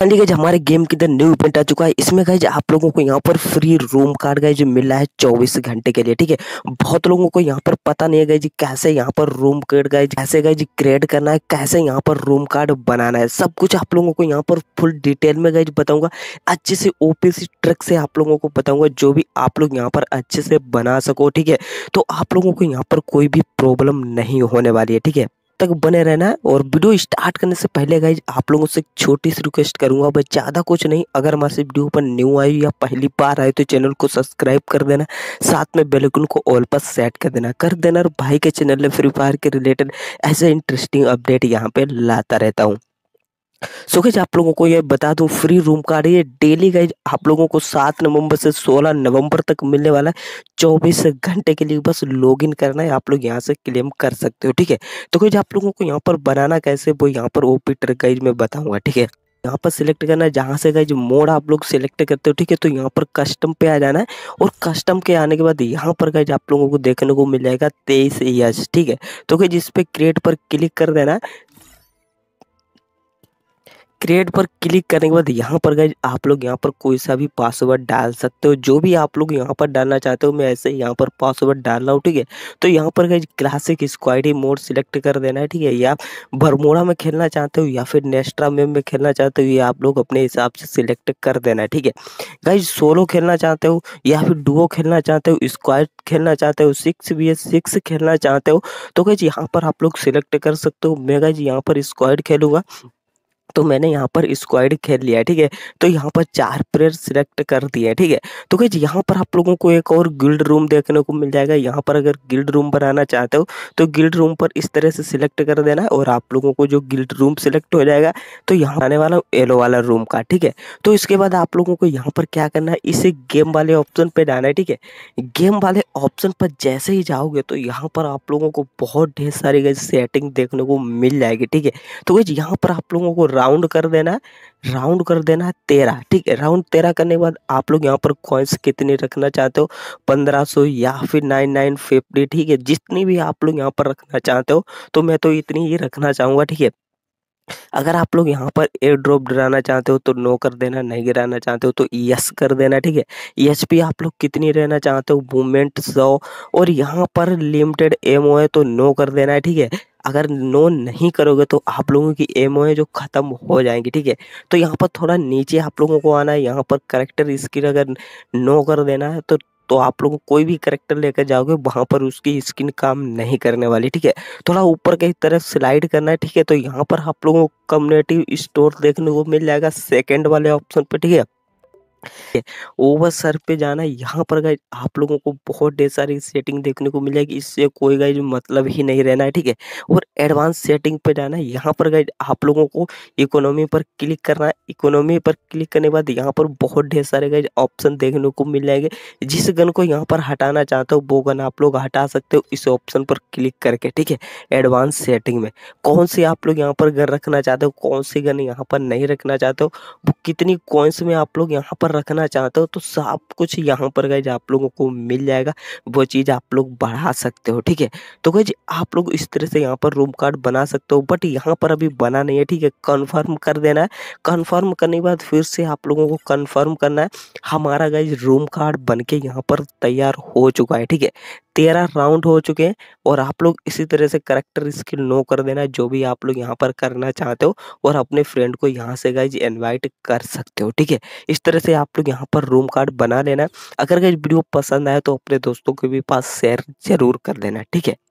हाँ गाइज हमारे गेम के अंदर न्यू इवेंट आ चुका है इसमें गाइज आप लोगों को यहाँ पर फ्री रूम कार्ड गाइज मिल रहा है चौबीस घंटे के लिए ठीक है बहुत लोगों को यहाँ पर पता नहीं है जी कैसे यहाँ पर रूम कार्ड गाइज कैसे गाइज क्रिएट करना है कैसे यहाँ पर रूम कार्ड बनाना है सब कुछ आप लोगों को यहाँ पर फुल डिटेल में गाइज बताऊंगा अच्छे से ओपी सी ट्रिक से आप लोगों को बताऊंगा जो भी आप लोग यहाँ पर अच्छे से बना सको ठीक है तो आप लोगों को यहाँ पर कोई भी प्रॉब्लम नहीं होने वाली है ठीक है तक बने रहना है और वीडियो स्टार्ट करने से पहले गाइज आप लोगों से छोटी सी रिक्वेस्ट करूंगा भाई ज़्यादा कुछ नहीं अगर हमारे वीडियो पर न्यू आई या पहली बार आए तो चैनल को सब्सक्राइब कर देना साथ में बेलकन को ऑल पर सेट कर देना कर देना और भाई के चैनल में फ्री फायर के रिलेटेड ऐसे इंटरेस्टिंग अपडेट यहाँ पर लाता रहता हूँ सो गैज आप लोगों को ये बता दूं फ्री रूम कार्ड ये डेली गाइज आप लोगों को सात नवंबर से सोलह नवंबर तक मिलने वाला है चौबीस घंटे के लिए बस लॉगिन करना है आप लोग यहाँ से क्लेम कर सकते हो ठीक है तो गैज आप लोगों को यहाँ पर बनाना कैसे वो यहाँ पर ओपी ट्रक गैज मैं बताऊंगा ठीक है यहाँ पर सिलेक्ट करना है जहाँ से गई मोड आप लोग सिलेक्ट करते हो ठीक है तो यहाँ पर कस्टम पे आ जाना है और कस्टम के आने के बाद यहाँ पर गई आप लोगों को देखने को मिल जाएगा तेईस यस ठीक है तो गई जिसपे क्रिएट पर क्लिक कर देना है क्रिएट पर क्लिक करने के बाद यहाँ पर गए आप लोग यहाँ पर कोई सा भी पासवर्ड डाल सकते हो जो भी आप लोग यहाँ पर डालना चाहते हो मैं ऐसे यहाँ पर पासवर्ड डाल रहा हूँ ठीक है तो यहाँ पर गए क्लासिक स्क्वाडी मोड सिलेक्ट कर देना है ठीक है या भरमोड़ा में खेलना चाहते हो या फिर नेस्ट्रा मेम में खेलना चाहते हो ये आप लोग अपने हिसाब से सिलेक्ट कर देना है ठीक है गाइज सोलो खेलना चाहते हो या फिर डुओ खेलना चाहते हो स्क्वाइड खेलना चाहते हो सिक्स बी एस सिक्स खेलना चाहते हो तो गाइज यहाँ पर आप लोग सिलेक्ट कर सकते हो मैं गाइज यहाँ पर स्क्वाइड खेलूंगा तो मैंने यहाँ पर स्क्वाइड खेल लिया ठीक है तो यहाँ पर चार प्लेयर सिलेक्ट कर दिए ठीक है तो गई यहाँ पर आप लोगों को एक और गिल्ड रूम देखने को मिल जाएगा यहाँ पर अगर गिल्ड रूम बनाना चाहते हो तो गिल्ड रूम पर इस तरह से सिलेक्ट कर देना और आप लोगों को जो गिल्ड रूम सिलेक्ट हो जाएगा तो यहाँ आने वाला येलो वाला रूम का ठीक है तो इसके बाद आप लोगों को यहाँ पर क्या करना है इसे गेम वाले ऑप्शन पर जाना है ठीक है गेम वाले ऑप्शन पर जैसे ही जाओगे तो यहाँ पर आप लोगों को बहुत ढेर सारी सेटिंग देखने को मिल जाएगी ठीक है तो गई यहाँ पर आप लोगों को राउंड कर देना है राउंड कर देना है तेरह ठीक है राउंड तेरह करने के बाद आप लोग यहाँ पर कॉइन्स कितने रखना चाहते हो पंद्रह सौ या फिर नाइन नाइन फिफ्टी ठीक है जितनी भी आप लोग यहाँ पर रखना चाहते हो तो मैं तो इतनी ही रखना चाहूँगा ठीक है अगर आप लोग यहाँ पर एयर ड्रॉप गिराना चाहते हो तो नो कर देना नहीं गिराना चाहते हो तो यस कर देना ठीक है यस पी आप लोग कितनी रहना चाहते हो मूवमेंट सौ और यहाँ पर लिमिटेड एम है तो नो कर देना है ठीक है अगर नो नहीं करोगे तो आप लोगों की एम है जो ख़त्म हो जाएंगी ठीक है तो यहाँ पर थोड़ा नीचे आप लोगों को आना है यहाँ पर करेक्टर स्किल अगर नो कर देना है तो तो आप लोग कोई भी करेक्टर लेकर जाओगे वहाँ पर उसकी स्किन काम नहीं करने वाली ठीक है थोड़ा ऊपर की तरफ स्लाइड करना है ठीक है तो यहाँ पर आप लोगों को कम्युनिटी स्टोर देखने को मिल जाएगा सेकेंड वाले ऑप्शन पर ठीक है ओवर सर पे जाना यहाँ पर गाइज आप लोगों को बहुत ढेर सारी सेटिंग देखने को मिल जाएगी इससे कोई गाइज मतलब ही नहीं रहना है ठीक है और एडवांस सेटिंग पे जाना है यहाँ पर गाइज आप लोगों को इकोनॉमी पर क्लिक करना है इकोनॉमी पर क्लिक करने के बाद यहाँ पर बहुत ढेर सारे गाइज ऑप्शन देखने को मिल जाएंगे जिस गन को यहाँ पर हटाना चाहते हो वो गन आप लोग हटा सकते हो इस ऑप्शन पर क्लिक करके ठीक है एडवांस सेटिंग में कौन सी आप लोग यहाँ पर गन रखना चाहते हो कौन सी गन यहाँ पर नहीं रखना चाहते हो वो कितनी कॉइन्स में आप लोग यहाँ पर रखना चाहते हो तो सब कुछ यहाँ पर गए आप लोगों को मिल जाएगा वो चीज़ आप लोग बढ़ा सकते हो ठीक है तो गए आप लोग इस तरह से यहाँ पर रूम कार्ड बना सकते हो बट यहाँ पर अभी बना नहीं है ठीक है कन्फर्म कर देना है कन्फर्म करने के बाद फिर से आप लोगों को कन्फर्म करना है हमारा गई रूम कार्ड बन के यहाँ पर तैयार हो चुका है ठीक है तेरह राउंड हो चुके हैं और आप लोग इसी तरह से करेक्टर स्किल नो कर देना जो भी आप लोग यहाँ पर करना चाहते हो और अपने फ्रेंड को यहाँ से गाइज इनवाइट कर सकते हो ठीक है इस तरह से आप लोग यहाँ पर रूम कार्ड बना लेना अगर गाइज वीडियो पसंद आए तो अपने दोस्तों के भी पास शेयर जरूर कर देना ठीक है